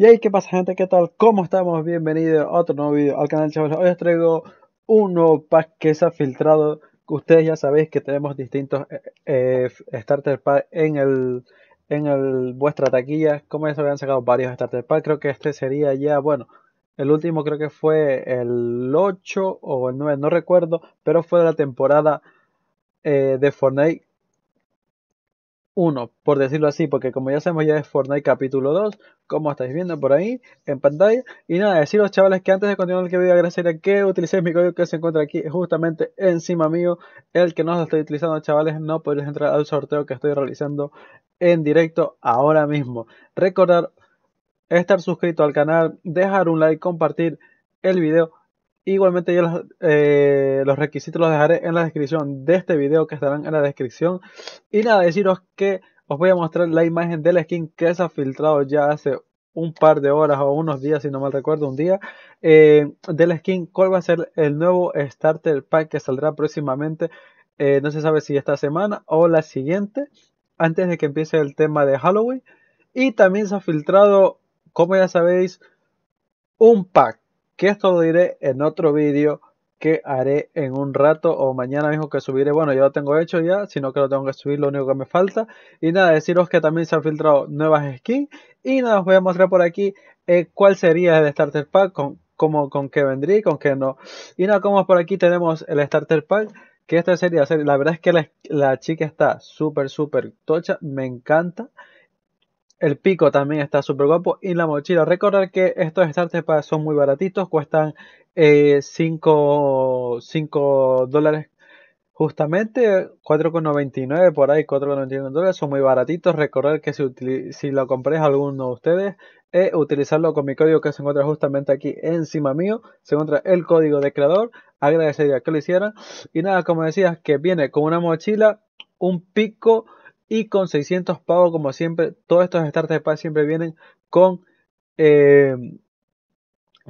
Y ahí, ¿qué pasa gente? ¿Qué tal? ¿Cómo estamos? Bienvenidos a otro nuevo video al canal chavales. Hoy os traigo un nuevo pack que se ha filtrado. Ustedes ya sabéis que tenemos distintos eh, eh, starter pack en el en el, vuestra taquilla. Como ya se habían sacado varios starter pack, creo que este sería ya, bueno, el último creo que fue el 8 o el 9, no recuerdo, pero fue de la temporada eh, de Fortnite uno, por decirlo así, porque como ya sabemos ya es Fortnite capítulo 2, como estáis viendo por ahí en pantalla. Y nada, deciros chavales que antes de continuar el video agradecería que utilicéis mi código que se encuentra aquí justamente encima mío. El que no lo estoy utilizando chavales no podéis entrar al sorteo que estoy realizando en directo ahora mismo. Recordar estar suscrito al canal, dejar un like, compartir el video Igualmente yo eh, los, requisitos los dejaré en la descripción de este video que estarán en la descripción. Y nada, deciros que os voy a mostrar la imagen del skin que se ha filtrado ya hace un par de horas o unos días, si no mal recuerdo, un día, eh, del skin, cuál va a ser el nuevo starter pack que saldrá próximamente. Eh, no se sabe si esta semana o la siguiente, antes de que empiece el tema de Halloween. Y también se ha filtrado, como ya sabéis, un pack que esto lo diré en otro vídeo que haré en un rato o mañana mismo que subiré. Bueno, ya lo tengo hecho ya, sino que lo tengo que subir, lo único que me falta. Y nada, deciros que también se han filtrado nuevas skins. Y nada, os voy a mostrar por aquí eh, cuál sería el Starter Pack, con, cómo, con qué vendría y con qué no. Y nada, como por aquí tenemos el Starter Pack, que este sería, la verdad es que la, la chica está súper, súper tocha, me encanta. El pico también está súper guapo. Y la mochila. Recordar que estos starter son muy baratitos. Cuestan 5 eh, dólares justamente 4,99 por ahí, 4,99 dólares, son muy baratitos. Recordar que si, si lo compréis alguno de ustedes, eh, utilizarlo con mi código que se encuentra justamente aquí encima mío, se encuentra el código de creador. Agradecería que lo hicieran. Y nada, como decía. que viene con una mochila, un pico y con 600 pavos, como siempre, todos estos starter packs siempre vienen con, eh,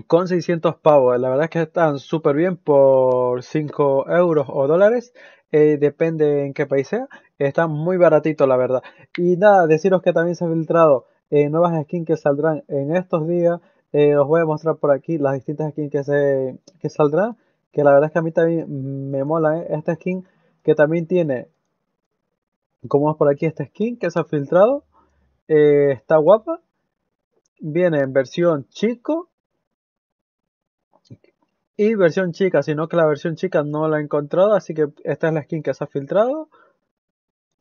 con 600 pavos. La verdad es que están súper bien por 5 euros o dólares. Eh, depende en qué país sea. Están muy baratito, la verdad. Y nada, deciros que también se han filtrado eh, nuevas skins que saldrán en estos días. os voy a mostrar por aquí las distintas skins que, se, que saldrán. Que la verdad es que a mí también me mola esta skin. Que también tiene como es por aquí, esta skin que se ha filtrado eh, está guapa. Viene en versión chico y versión chica, sino que la versión chica no la he encontrado, así que esta es la skin que se ha filtrado.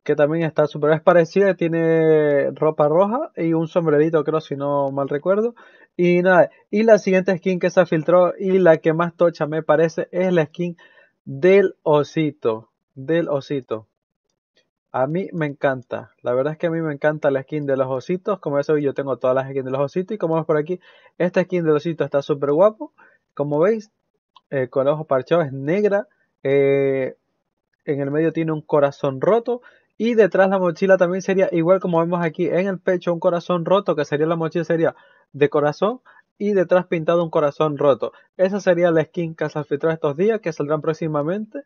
Que también está súper parecida, tiene ropa roja y un sombrerito, creo, si no mal recuerdo. Y nada, y la siguiente skin que se ha filtrado y la que más tocha me parece es la skin del osito. Del osito. A mí me encanta, la verdad es que a mí me encanta la skin de los ositos, como eso yo tengo todas las skins de los ositos y como ves por aquí, esta skin de los ositos está súper guapo, como veis, eh, con los ojos parchados es negra, eh, en el medio tiene un corazón roto y detrás la mochila también sería igual como vemos aquí en el pecho un corazón roto, que sería la mochila sería de corazón y detrás pintado un corazón roto. Esa sería la skin que se filtrado estos días, que saldrán próximamente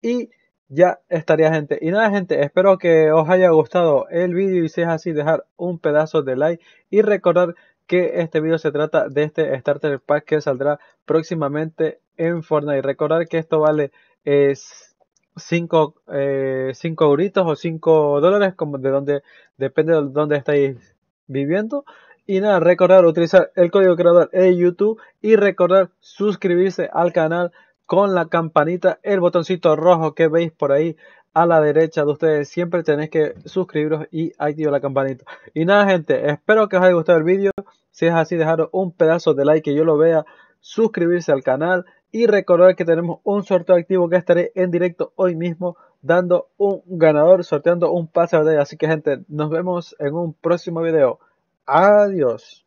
y ya estaría gente. Y nada gente, espero que os haya gustado el vídeo y si es así dejar un pedazo de like y recordar que este vídeo se trata de este starter pack que saldrá próximamente en Fortnite. Recordar que esto vale 5 eh, eh euritos o 5 dólares, como de donde depende de donde estáis viviendo. Y nada, recordar utilizar el código creador de YouTube y recordar suscribirse al canal con la campanita, el botoncito rojo que veis por ahí a la derecha de ustedes. Siempre tenéis que suscribiros y activar la campanita. Y nada, gente, espero que os haya gustado el vídeo. Si es así, dejaros un pedazo de like que yo lo vea, suscribirse al canal y recordar que tenemos un sorteo activo que estaré en directo hoy mismo dando un ganador, sorteando un pase de Así que, gente, nos vemos en un próximo video. Adiós.